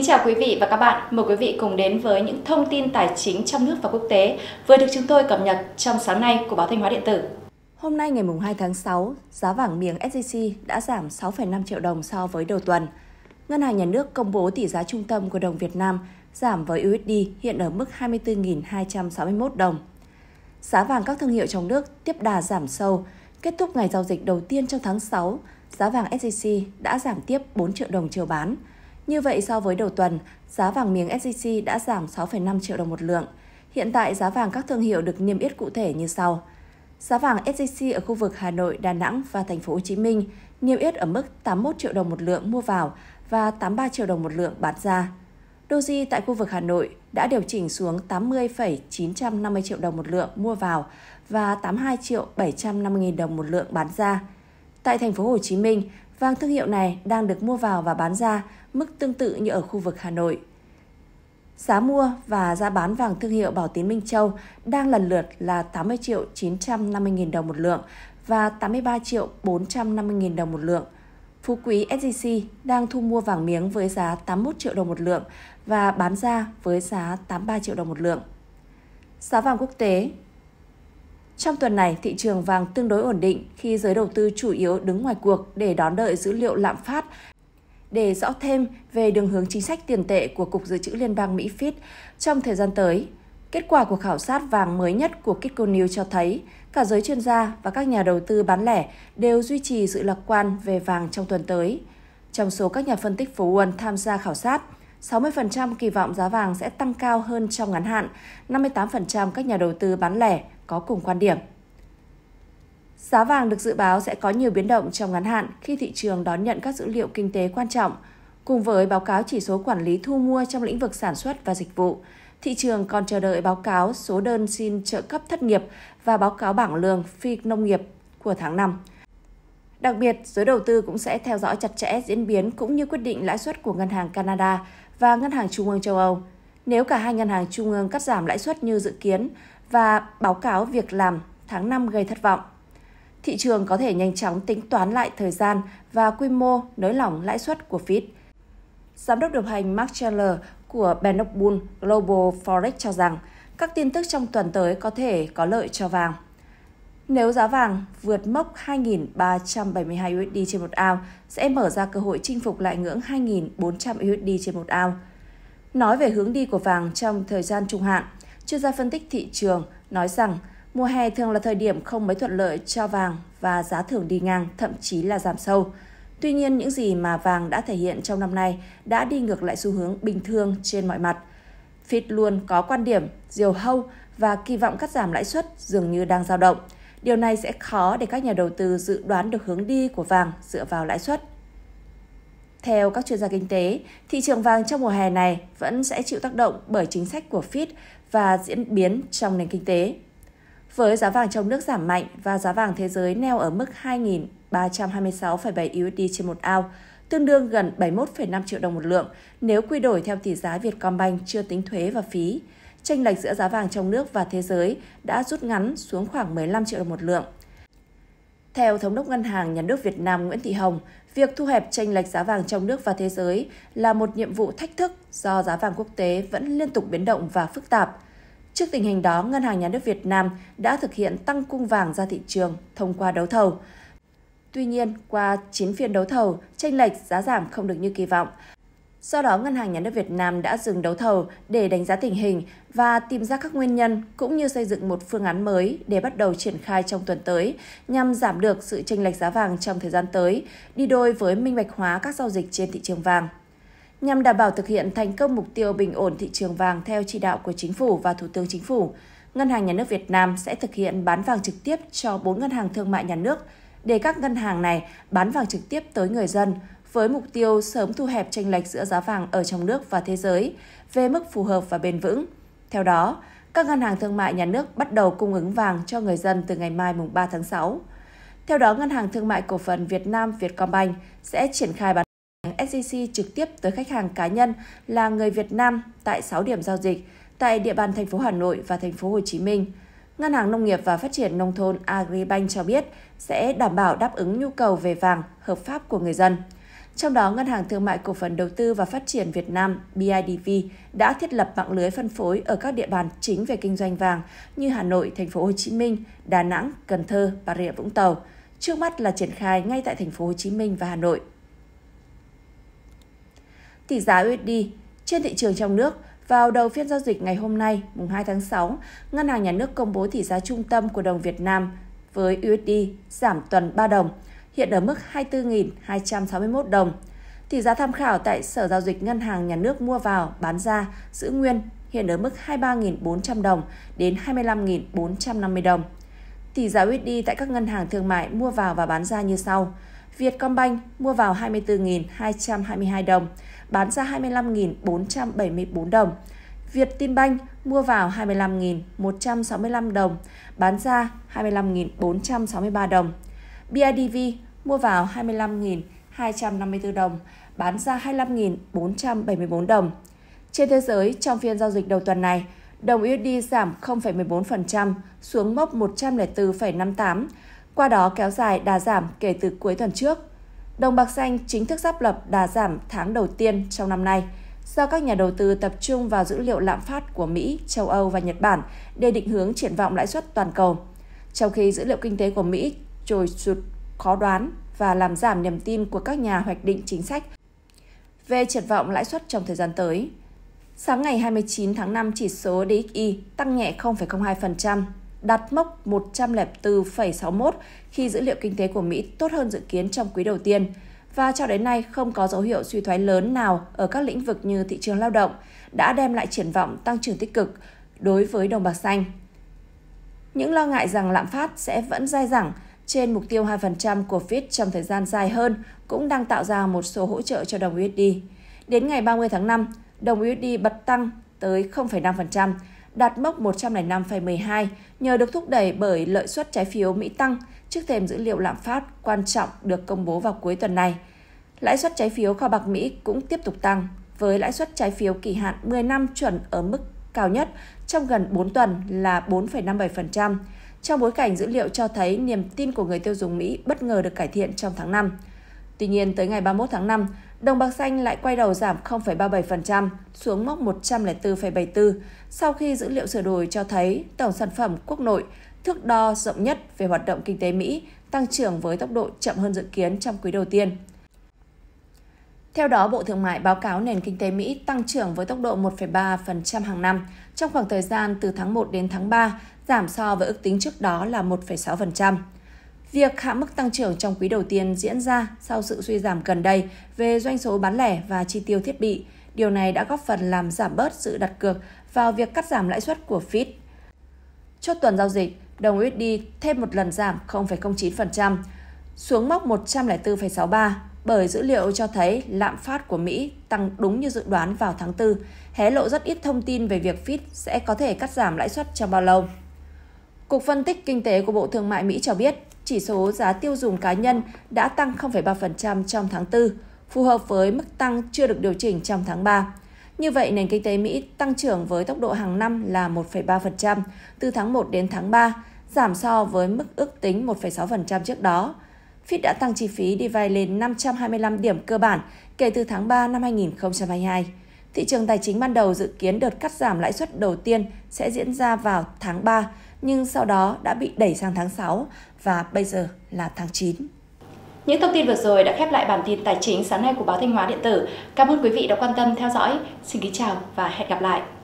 Kính chào quý vị và các bạn. Mời quý vị cùng đến với những thông tin tài chính trong nước và quốc tế vừa được chúng tôi cập nhật trong sáng nay của báo Thanh Hóa Điện tử. Hôm nay ngày 2 tháng 6, giá vàng miếng SJC đã giảm 6,5 triệu đồng so với đầu tuần. Ngân hàng Nhà nước công bố tỷ giá trung tâm của đồng Việt Nam giảm với USD hiện ở mức 24.261 đồng. Giá vàng các thương hiệu trong nước tiếp đà giảm sâu. Kết thúc ngày giao dịch đầu tiên trong tháng 6, giá vàng SJC đã giảm tiếp 4 triệu đồng chiều bán – như vậy so với đầu tuần, giá vàng miếng SJC đã giảm 6,5 triệu đồng một lượng. Hiện tại giá vàng các thương hiệu được niêm yết cụ thể như sau. Giá vàng SJC ở khu vực Hà Nội, Đà Nẵng và thành phố Hồ Chí Minh niêm yết ở mức 81 triệu đồng một lượng mua vào và 83 triệu đồng một lượng bán ra. Doji tại khu vực Hà Nội đã điều chỉnh xuống 80,950 triệu đồng một lượng mua vào và 82 triệu 750 000 đồng một lượng bán ra. Tại thành phố Hồ Chí Minh, Vàng thương hiệu này đang được mua vào và bán ra mức tương tự như ở khu vực Hà Nội. Giá mua và giá bán vàng thương hiệu Bảo Tín Minh Châu đang lần lượt là 80 triệu 950 nghìn đồng một lượng và 83 triệu 450 nghìn đồng một lượng. Phú Quý SJC đang thu mua vàng miếng với giá 81 triệu đồng một lượng và bán ra với giá 83 triệu đồng một lượng. Giá vàng quốc tế trong tuần này, thị trường vàng tương đối ổn định khi giới đầu tư chủ yếu đứng ngoài cuộc để đón đợi dữ liệu lạm phát để rõ thêm về đường hướng chính sách tiền tệ của Cục Dự trữ Liên bang Mỹ Fed trong thời gian tới. Kết quả của khảo sát vàng mới nhất của Kitco News cho thấy cả giới chuyên gia và các nhà đầu tư bán lẻ đều duy trì sự lạc quan về vàng trong tuần tới. Trong số các nhà phân tích phố Wall tham gia khảo sát, 60% kỳ vọng giá vàng sẽ tăng cao hơn trong ngắn hạn, 58% các nhà đầu tư bán lẻ có cùng quan điểm. Giá vàng được dự báo sẽ có nhiều biến động trong ngắn hạn khi thị trường đón nhận các dữ liệu kinh tế quan trọng, cùng với báo cáo chỉ số quản lý thu mua trong lĩnh vực sản xuất và dịch vụ. Thị trường còn chờ đợi báo cáo số đơn xin trợ cấp thất nghiệp và báo cáo bảng lương phi nông nghiệp của tháng 5. Đặc biệt, giới đầu tư cũng sẽ theo dõi chặt chẽ diễn biến cũng như quyết định lãi suất của Ngân hàng Canada và Ngân hàng Trung ương châu Âu. Nếu cả hai ngân hàng trung ương cắt giảm lãi suất như dự kiến, và báo cáo việc làm tháng 5 gây thất vọng. Thị trường có thể nhanh chóng tính toán lại thời gian và quy mô nới lỏng lãi suất của Fed. Giám đốc điều hành Mark Chandler của Ben Global Forex cho rằng các tin tức trong tuần tới có thể có lợi cho vàng. Nếu giá vàng vượt mốc 2.372 USD trên một ao, sẽ mở ra cơ hội chinh phục lại ngưỡng 2.400 USD trên một ao. Nói về hướng đi của vàng trong thời gian trung hạn – Chuyên gia phân tích thị trường nói rằng mùa hè thường là thời điểm không mấy thuận lợi cho vàng và giá thường đi ngang, thậm chí là giảm sâu. Tuy nhiên, những gì mà vàng đã thể hiện trong năm nay đã đi ngược lại xu hướng bình thường trên mọi mặt. Fed luôn có quan điểm diều hâu và kỳ vọng cắt giảm lãi suất dường như đang dao động. Điều này sẽ khó để các nhà đầu tư dự đoán được hướng đi của vàng dựa vào lãi suất. Theo các chuyên gia kinh tế, thị trường vàng trong mùa hè này vẫn sẽ chịu tác động bởi chính sách của Fed và diễn biến trong nền kinh tế. Với giá vàng trong nước giảm mạnh và giá vàng thế giới neo ở mức 2.326,7 USD trên một ao, tương đương gần 71,5 triệu đồng một lượng nếu quy đổi theo tỷ giá Vietcombank chưa tính thuế và phí. Tranh lệch giữa giá vàng trong nước và thế giới đã rút ngắn xuống khoảng 15 triệu đồng một lượng. Theo Thống đốc Ngân hàng Nhà nước Việt Nam Nguyễn Thị Hồng, việc thu hẹp tranh lệch giá vàng trong nước và thế giới là một nhiệm vụ thách thức do giá vàng quốc tế vẫn liên tục biến động và phức tạp. Trước tình hình đó, Ngân hàng Nhà nước Việt Nam đã thực hiện tăng cung vàng ra thị trường thông qua đấu thầu. Tuy nhiên, qua 9 phiên đấu thầu, tranh lệch giá giảm không được như kỳ vọng. Do đó, Ngân hàng Nhà nước Việt Nam đã dừng đấu thầu để đánh giá tình hình và tìm ra các nguyên nhân cũng như xây dựng một phương án mới để bắt đầu triển khai trong tuần tới nhằm giảm được sự chênh lệch giá vàng trong thời gian tới, đi đôi với minh bạch hóa các giao dịch trên thị trường vàng. Nhằm đảm bảo thực hiện thành công mục tiêu bình ổn thị trường vàng theo chỉ đạo của Chính phủ và Thủ tướng Chính phủ, Ngân hàng Nhà nước Việt Nam sẽ thực hiện bán vàng trực tiếp cho 4 ngân hàng thương mại nhà nước để các ngân hàng này bán vàng trực tiếp tới người dân với mục tiêu sớm thu hẹp tranh lệch giữa giá vàng ở trong nước và thế giới về mức phù hợp và bền vững. Theo đó, các ngân hàng thương mại nhà nước bắt đầu cung ứng vàng cho người dân từ ngày mai mùng 3 tháng 6. Theo đó, Ngân hàng Thương mại Cổ phần Việt Nam Vietcombank sẽ triển khai bán vàng SJC trực tiếp tới khách hàng cá nhân là người Việt Nam tại 6 điểm giao dịch tại địa bàn thành phố Hà Nội và thành phố Hồ Chí Minh. Ngân hàng Nông nghiệp và Phát triển Nông thôn Agribank cho biết sẽ đảm bảo đáp ứng nhu cầu về vàng hợp pháp của người dân. Trong đó, Ngân hàng Thương mại Cổ phần Đầu tư và Phát triển Việt Nam BIDV đã thiết lập mạng lưới phân phối ở các địa bàn chính về kinh doanh vàng như Hà Nội, Thành phố Hồ Chí Minh, Đà Nẵng, Cần Thơ, Bà Rịa Vũng Tàu. Trước mắt là triển khai ngay tại Thành phố Hồ Chí Minh và Hà Nội. Tỷ giá USD trên thị trường trong nước, vào đầu phiên giao dịch ngày hôm nay, mùng 2 tháng 6, Ngân hàng Nhà nước công bố tỷ giá trung tâm của đồng Việt Nam với USD giảm tuần 3 đồng, hiện ở mức 24.261 đồng. Tỷ giá tham khảo tại Sở Giao dịch Ngân hàng Nhà nước mua vào, bán ra, giữ nguyên, hiện ở mức 23.400 đồng đến 25.450 đồng. Tỷ giá USD tại các ngân hàng thương mại mua vào và bán ra như sau. Vietcombank mua vào 24.222 đồng, bán ra 25.474 đồng. Vietinbank mua vào 25.165 đồng, bán ra 25.463 đồng. BIDV mua vào 25.254 đồng, bán ra 25.474 đồng. Trên thế giới, trong phiên giao dịch đầu tuần này, đồng USD giảm 0,14% xuống mốc 104,58, qua đó kéo dài đà giảm kể từ cuối tuần trước đồng bạc xanh chính thức sắp lập đà giảm tháng đầu tiên trong năm nay do các nhà đầu tư tập trung vào dữ liệu lạm phát của Mỹ, châu Âu và Nhật Bản để định hướng triển vọng lãi suất toàn cầu. Trong khi dữ liệu kinh tế của Mỹ trồi sụt khó đoán và làm giảm niềm tin của các nhà hoạch định chính sách về triển vọng lãi suất trong thời gian tới. Sáng ngày 29 tháng 5, chỉ số DXY tăng nhẹ 0,02% đạt mốc 104,61 khi dữ liệu kinh tế của Mỹ tốt hơn dự kiến trong quý đầu tiên và cho đến nay không có dấu hiệu suy thoái lớn nào ở các lĩnh vực như thị trường lao động đã đem lại triển vọng tăng trưởng tích cực đối với đồng bạc xanh. Những lo ngại rằng lạm phát sẽ vẫn dai dẳng trên mục tiêu 2% của Fed trong thời gian dài hơn cũng đang tạo ra một số hỗ trợ cho đồng USD. Đến ngày 30 tháng 5, đồng USD bật tăng tới 0,5%, đạt mốc 105,12 nhờ được thúc đẩy bởi lợi suất trái phiếu Mỹ tăng trước thêm dữ liệu lạm phát quan trọng được công bố vào cuối tuần này. Lãi suất trái phiếu kho bạc Mỹ cũng tiếp tục tăng, với lãi suất trái phiếu kỳ hạn 10 năm chuẩn ở mức cao nhất trong gần 4 tuần là 4,57%, trong bối cảnh dữ liệu cho thấy niềm tin của người tiêu dùng Mỹ bất ngờ được cải thiện trong tháng 5. Tuy nhiên, tới ngày 31 tháng 5, đồng bạc xanh lại quay đầu giảm 0,37% xuống mốc 104,74 sau khi dữ liệu sửa đổi cho thấy tổng sản phẩm quốc nội thước đo rộng nhất về hoạt động kinh tế Mỹ tăng trưởng với tốc độ chậm hơn dự kiến trong quý đầu tiên. Theo đó, Bộ Thương mại báo cáo nền kinh tế Mỹ tăng trưởng với tốc độ 1,3% hàng năm trong khoảng thời gian từ tháng 1 đến tháng 3, giảm so với ước tính trước đó là 1,6%. Việc hạ mức tăng trưởng trong quý đầu tiên diễn ra sau sự suy giảm gần đây về doanh số bán lẻ và chi tiêu thiết bị. Điều này đã góp phần làm giảm bớt sự đặt cược vào việc cắt giảm lãi suất của Fed. Chốt tuần giao dịch, đồng USD thêm một lần giảm 0,09%, xuống mốc 104,63 bởi dữ liệu cho thấy lạm phát của Mỹ tăng đúng như dự đoán vào tháng 4, hé lộ rất ít thông tin về việc Fed sẽ có thể cắt giảm lãi suất trong bao lâu. Cục phân tích kinh tế của Bộ Thương mại Mỹ cho biết, chỉ số giá tiêu dùng cá nhân đã tăng 0,3% trong tháng 4, phù hợp với mức tăng chưa được điều chỉnh trong tháng 3. Như vậy, nền kinh tế Mỹ tăng trưởng với tốc độ hàng năm là 1,3% từ tháng 1 đến tháng 3, giảm so với mức ước tính 1,6% trước đó. Fed đã tăng chi phí đi vay lên 525 điểm cơ bản kể từ tháng 3 năm 2022. Thị trường tài chính ban đầu dự kiến đợt cắt giảm lãi suất đầu tiên sẽ diễn ra vào tháng 3 nhưng sau đó đã bị đẩy sang tháng 6 và bây giờ là tháng 9. Những thông tin vừa rồi đã khép lại bản tin tài chính sáng nay của báo Thanh Hóa Điện tử. Cảm ơn quý vị đã quan tâm theo dõi. Xin kính chào và hẹn gặp lại.